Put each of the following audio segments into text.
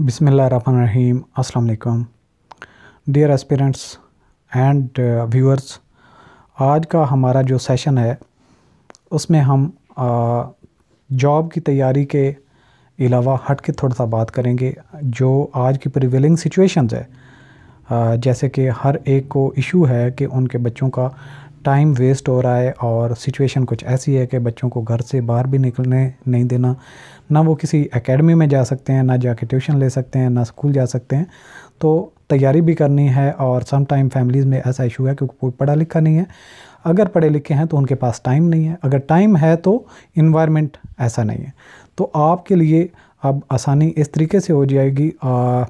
बिसमीम अस्सलाम वालेकुम डियर एस्पिरेंट्स एंड व्यूअर्स आज का हमारा जो सेशन है उसमें हम जॉब uh, की तैयारी के अलावा हट के थोड़ा सा बात करेंगे जो आज की प्रिवेलिंग सिचुएशंस है आ, uh, जैसे कि हर एक को इशू है कि उनके बच्चों का टाइम वेस्ट हो रहा है और सिचुएशन कुछ ऐसी है कि बच्चों को घर से बाहर भी निकलने नहीं देना ना वो किसी एकेडमी में जा सकते हैं ना जाके ट्यूशन ले सकते हैं ना स्कूल जा सकते हैं तो तैयारी भी करनी है और सम टाइम फैमिलीज़ में ऐसा इशू है क्योंकि कोई पढ़ा लिखा नहीं है अगर पढ़े लिखे हैं तो उनके पास टाइम नहीं है अगर टाइम है तो इन्वायरमेंट ऐसा नहीं है तो आपके लिए अब आसानी इस तरीके से हो जाएगी आ,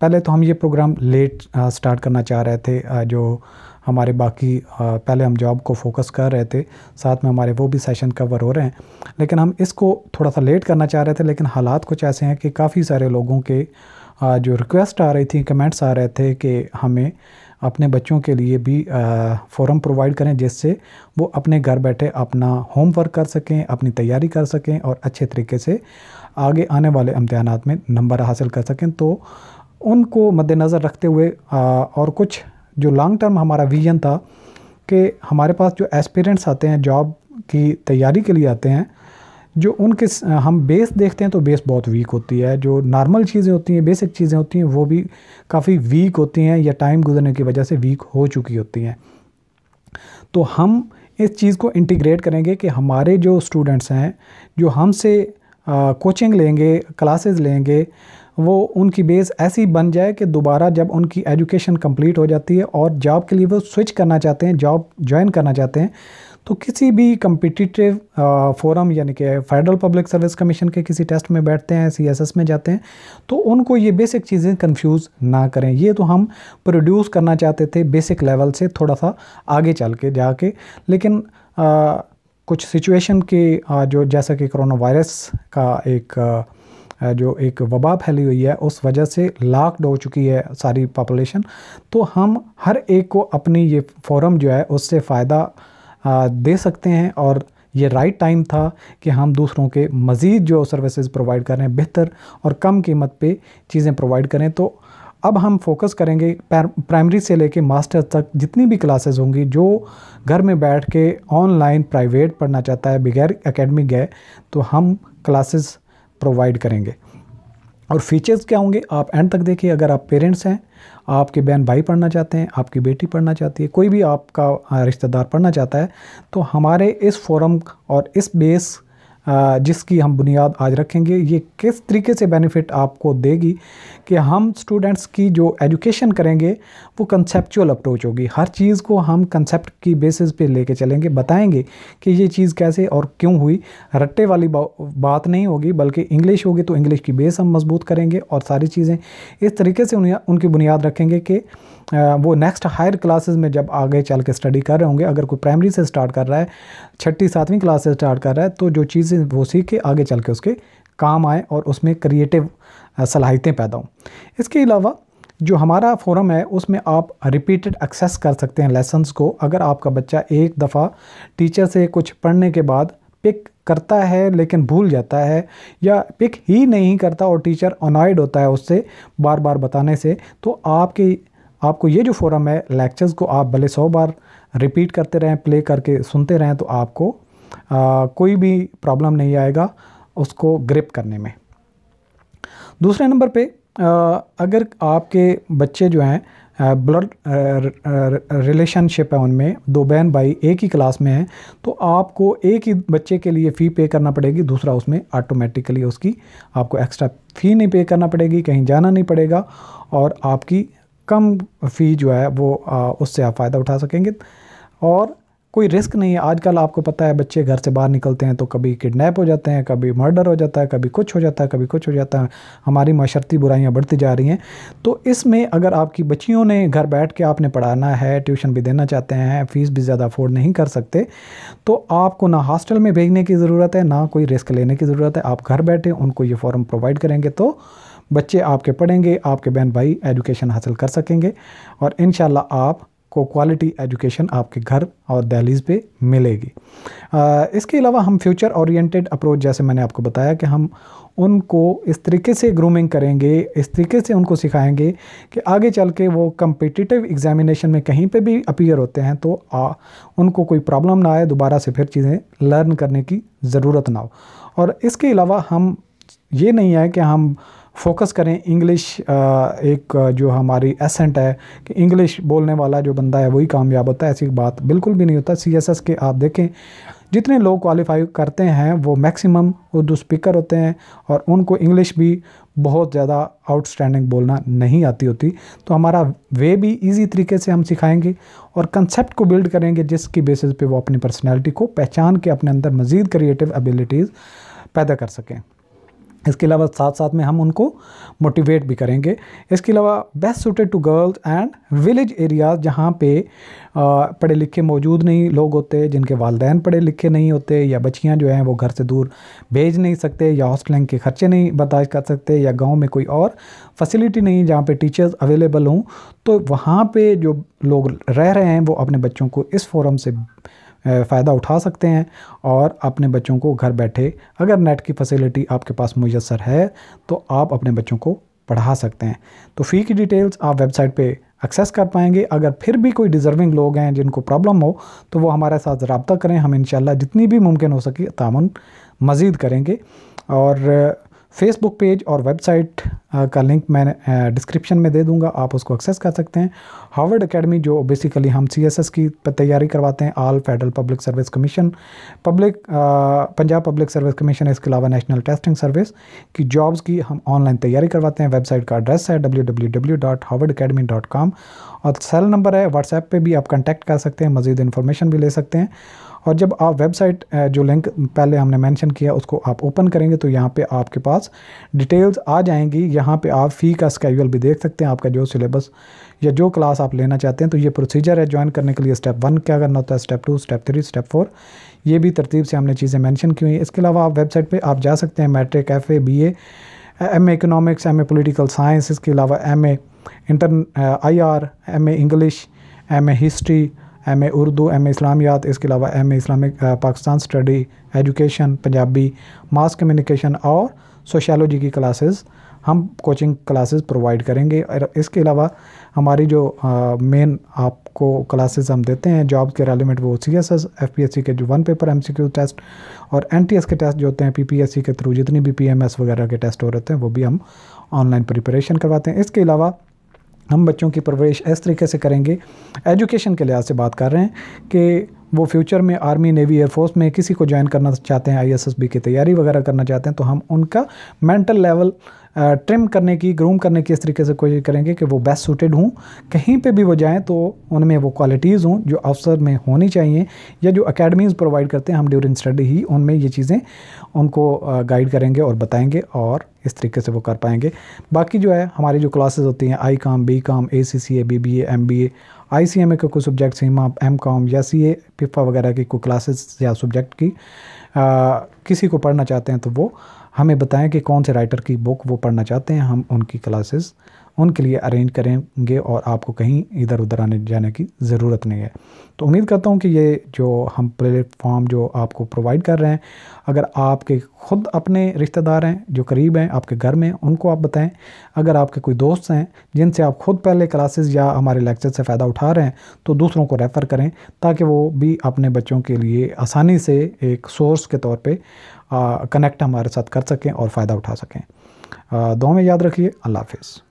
पहले तो हम ये प्रोग्राम लेट स्टार्ट करना चाह रहे थे आ, जो हमारे बाकी पहले हम जॉब को फोकस कर रहे थे साथ में हमारे वो भी सेशन कवर हो रहे हैं लेकिन हम इसको थोड़ा सा लेट करना चाह रहे थे लेकिन हालात कुछ ऐसे हैं कि काफ़ी सारे लोगों के जो रिक्वेस्ट आ रही थी कमेंट्स आ रहे थे कि हमें अपने बच्चों के लिए भी फोरम प्रोवाइड करें जिससे वो अपने घर बैठे अपना होमवर्क कर सकें अपनी तैयारी कर सकें और अच्छे तरीके से आगे आने वाले इम्तहान में नंबर हासिल कर सकें तो उनको मद्देनज़र रखते हुए आ, और कुछ जो लॉन्ग टर्म हमारा विजन था कि हमारे पास जो एस्पिरेंट्स आते हैं जॉब की तैयारी के लिए आते हैं जो उनके हम बेस देखते हैं तो बेस बहुत वीक होती है जो नॉर्मल चीज़ें होती हैं बेसिक चीज़ें होती हैं वो भी काफ़ी वीक होती हैं या टाइम गुजरने की वजह से वीक हो चुकी होती हैं तो हम इस चीज़ को इंटीग्रेट करेंगे कि हमारे जो स्टूडेंट्स हैं जो हमसे कोचिंग लेंगे क्लासेस लेंगे वो उनकी बेस ऐसी बन जाए कि दोबारा जब उनकी एजुकेशन कंप्लीट हो जाती है और जॉब के लिए वो स्विच करना चाहते हैं जॉब ज्वाइन करना चाहते हैं तो किसी भी कम्पिटिटिव फोरम यानी कि फेडरल पब्लिक सर्विस कमीशन के किसी टेस्ट में बैठते हैं सीएसएस में जाते हैं तो उनको ये बेसिक चीज़ें कंफ्यूज ना करें ये तो हम प्रोड्यूस करना चाहते थे बेसिक लेवल से थोड़ा सा आगे चल के जाके लेकिन आ, कुछ सिचुएशन के जो जैसा कि करोना वायरस का एक जो एक वबा फैली हुई है उस वजह से लाकड हो चुकी है सारी पॉपुलेशन तो हम हर एक को अपनी ये फोरम जो है उससे फ़ायदा दे सकते हैं और ये राइट टाइम था कि हम दूसरों के मज़ीद जो सर्विसेज प्रोवाइड कर रहे हैं बेहतर और कम कीमत पे चीज़ें प्रोवाइड करें तो अब हम फोकस करेंगे प्राइमरी से लेके मास्टर तक जितनी भी क्लासेस होंगी जो घर में बैठ के ऑनलाइन प्राइवेट पढ़ना चाहता है बगैर एकेडमी गए तो हम क्लासेस प्रोवाइड करेंगे और फीचर्स क्या होंगे आप एंड तक देखिए अगर आप पेरेंट्स हैं आपके बहन भाई पढ़ना चाहते हैं आपकी बेटी पढ़ना चाहती है कोई भी आपका रिश्तेदार पढ़ना चाहता है तो हमारे इस फोरम और इस बेस जिसकी हम बुनियाद आज रखेंगे ये किस तरीके से बेनिफिट आपको देगी कि हम स्टूडेंट्स की जो एजुकेशन करेंगे वो कंसेप्चुअल अप्रोच होगी हर चीज़ को हम कंसेप्ट की बेसिस पे लेके चलेंगे बताएंगे कि ये चीज़ कैसे और क्यों हुई रट्टे वाली बा, बात नहीं होगी बल्कि इंग्लिश होगी तो इंग्लिश की बेस हम मजबूत करेंगे और सारी चीज़ें इस तरीके से उन, उनकी बुनियाद रखेंगे कि वो नेक्स्ट हायर क्लासेस में जब आगे चल के स्टडी कर रहे होंगे अगर कोई प्राइमरी से स्टार्ट कर रहा है छठी सातवीं क्लास से स्टार्ट कर रहा है तो जो चीज़ें वो सीख के आगे चल के उसके काम आए और उसमें क्रिएटिव सलाहितें पैदा हों इसके अलावा जो हमारा फोरम है उसमें आप रिपीटेड एक्सेस कर सकते हैं लेसन्स को अगर आपका बच्चा एक दफ़ा टीचर से कुछ पढ़ने के बाद पिक करता है लेकिन भूल जाता है या पिक ही नहीं करता और टीचर अनॉयड होता है उससे बार बार बताने से तो आपकी आपको ये जो फोरम है लेक्चर्स को आप भले सौ बार रिपीट करते रहें प्ले करके सुनते रहें तो आपको आ, कोई भी प्रॉब्लम नहीं आएगा उसको ग्रिप करने में दूसरे नंबर पे आ, अगर आपके बच्चे जो हैं ब्लड रिलेशनशिप है उनमें दो बहन भाई एक ही क्लास में हैं तो आपको एक ही बच्चे के लिए फ़ी पे करना पड़ेगी दूसरा उसमें ऑटोमेटिकली उसकी आपको एक्स्ट्रा फ़ी नहीं पे करना पड़ेगी कहीं जाना नहीं पड़ेगा और आपकी कम फ़ी जो है वो उससे आप फ़ायदा उठा सकेंगे और कोई रिस्क नहीं है आजकल आपको पता है बच्चे घर से बाहर निकलते हैं तो कभी किडनैप हो जाते हैं कभी मर्डर हो जाता है कभी कुछ हो जाता है कभी कुछ हो जाता है हमारी माशरती बुराइयाँ बढ़ती जा रही हैं तो इसमें अगर आपकी बच्चियों ने घर बैठ के आपने पढ़ाना है ट्यूशन भी देना चाहते हैं फ़ीस भी ज़्यादा अफोर्ड नहीं कर सकते तो आपको ना हॉस्टल में भेजने की ज़रूरत है ना कोई रिस्क लेने की ज़रूरत है आप घर बैठे उनको ये फॉर्म प्रोवाइड करेंगे तो बच्चे आपके पढ़ेंगे आपके बहन भाई एजुकेशन हासिल कर सकेंगे और इन आप को क्वालिटी एजुकेशन आपके घर और दहलीज पे मिलेगी आ, इसके अलावा हम फ्यूचर ओरिएंटेड अप्रोच जैसे मैंने आपको बताया कि हम उनको इस तरीके से ग्रूमिंग करेंगे इस तरीके से उनको सिखाएंगे कि आगे चल के वो कम्पिटिटिव एग्ज़ामिनेशन में कहीं पे भी अपीयर होते हैं तो आ, उनको कोई प्रॉब्लम ना आए दोबारा से फिर चीज़ें लर्न करने की ज़रूरत ना हो और इसके अलावा हम ये नहीं है कि हम फोकस करें इंग्लिश एक जो हमारी एसेंट है कि इंग्लिश बोलने वाला जो बंदा है वही कामयाब होता है ऐसी बात बिल्कुल भी नहीं होता सी एस एस के आप देखें जितने लोग क्वालिफाई करते हैं वो मैक्सिमम उर्दू स्पीकर होते हैं और उनको इंग्लिश भी बहुत ज़्यादा आउटस्टैंडिंग बोलना नहीं आती होती तो हमारा वे भी इजी तरीके से हम सिखाएंगे और कंसेप्ट को बिल्ड करेंगे जिसकी बेसिस पे वो अपनी पर्सनैलिटी को पहचान के अपने अंदर मज़ीद क्रिएटिव एबिलिटीज़ पैदा कर सकें इसके अलावा साथ साथ में हम उनको मोटिवेट भी करेंगे इसके अलावा best suited to girls and village areas जहाँ पे पढ़े लिखे मौजूद नहीं लोग होते जिनके वालदेन पढ़े लिखे नहीं होते या बच्चियाँ जो हैं वो घर से दूर भेज नहीं सकते या हॉस्टलिंग के खर्चे नहीं बर्दाश्त कर सकते या गाँव में कोई और फैसिलिटी नहीं जहाँ पर टीचर्स अवेलेबल हों तो वहाँ पर जो लोग रह रहे हैं वो अपने बच्चों को इस फोरम से फ़ायदा उठा सकते हैं और अपने बच्चों को घर बैठे अगर नेट की फैसिलिटी आपके पास मुयसर है तो आप अपने बच्चों को पढ़ा सकते हैं तो फ़ी की डिटेल्स आप वेबसाइट पे एक्सेस कर पाएंगे अगर फिर भी कोई डिज़र्विंग लोग हैं जिनको प्रॉब्लम हो तो वो हमारे साथ रबता करें हम इन जितनी भी मुमकिन हो सके तामन मज़ीद करेंगे और फेसबुक पेज और वेबसाइट का लिंक मैं डिस्क्रिप्शन में दे दूंगा आप उसको एक्सेस कर सकते हैं हार्वर्ड एकेडमी जो बेसिकली हम सीएसएस की तैयारी करवाते हैं all federal public service commission public Punjab public service commission इसके अलावा नेशनल टेस्टिंग सर्विस की जॉब्स की हम ऑनलाइन तैयारी करवाते हैं वेबसाइट का एड्रेस है डब्ल्यू और सेल नंबर है व्हाट्सएप पर भी आप कॉन्टैक्ट कर सकते हैं मज़ीद इन्फॉर्मेशन भी ले सकते हैं और जब आप वेबसाइट जो लिंक पहले हमने मेंशन किया उसको आप ओपन करेंगे तो यहाँ पे आपके पास डिटेल्स आ जाएंगी यहाँ यहाँ पे आप फ़ी का स्कैजल भी देख सकते हैं आपका जो सिलेबस या जो क्लास आप लेना चाहते हैं तो ये प्रोसीजर है ज्वाइन करने के लिए स्टेप वन क्या करना होता है step two step three step four ये भी तरतीब से हमने चीज़ें मैंशन की हुई हैं इसके अलावा आप वेबसाइट पर आप जा सकते हैं matric F A B M A M A political science इसके अलावा M A inter I R M A English M A history M A Urdu M A इस्लामियात इसके अलावा M A Islamic Pakistan study education Punjabi mass communication और sociology की classes हम coaching classes provide करेंगे और इसके अलावा हमारी जो मेन आपको क्लासेस हम देते हैं जॉब के रेलिमेंट वो C S S F P S C के जो one paper M C Q test और एन टी एस के टेस्ट जो होते हैं पी पी एस सी के थ्रू जितनी भी पी एम एस वगैरह के टेस्ट हो रहे हैं वो भी हम ऑनलाइन प्रिपरेशन करवाते हैं इसके अलावा हम बच्चों की परवरिश इस तरीके से करेंगे एजुकेशन के लिहाज से बात कर रहे हैं कि वो फ्यूचर में आर्मी नेवी एयरफोर्स में किसी को ज्वाइन करना चाहते हैं आईएसएसबी की तैयारी वगैरह करना चाहते हैं तो हम उनका मेंटल लेवल ट्रिम करने की ग्रूम करने की इस तरीके से कोशिश करेंगे कि वो बेस्ट सूटेड हों कहीं पे भी वो जाएँ तो उनमें वो क्वालिटीज़ हों जो अफसर में होनी चाहिए या जो अकेडमीज़ प्रोवाइड करते हैं हम ड्यूरिंग स्टडी ही उनमें ये चीज़ें उनको गाइड करेंगे और बताएँगे और इस तरीके से वो कर पाएंगे बाकी जो है हमारी जो क्लासेज होती हैं आई com B com A C C A B B A M B A I C M A के कोई सब्जेक्ट्स हैं आप एम कॉम या सी ए पिफा वगैरह की कोई क्लासेस या सब्जेक्ट की आ, किसी को पढ़ना चाहते हैं तो वो हमें बताएं कि कौन से राइटर की बुक वो पढ़ना चाहते हैं हम उनकी क्लासेस उनके लिए अरेंज करेंगे और आपको कहीं इधर उधर आने जाने की ज़रूरत नहीं है तो उम्मीद करता हूँ कि ये जो हम प्लेटफॉर्म जो आपको प्रोवाइड कर रहे हैं अगर आपके खुद अपने रिश्तेदार हैं जो करीब हैं आपके घर में उनको आप बताएं अगर आपके कोई दोस्त हैं जिनसे आप खुद पहले क्लासेस या हमारे लेक्चर से फ़ायदा उठा रहे हैं तो दूसरों को रेफ़र करें ताकि वो भी अपने बच्चों के लिए आसानी से एक सोर्स के तौर पर कनेक्ट हमारे साथ कर सकें और फ़ायदा उठा सकें दो में याद रखिए अल्लाह हाफिज़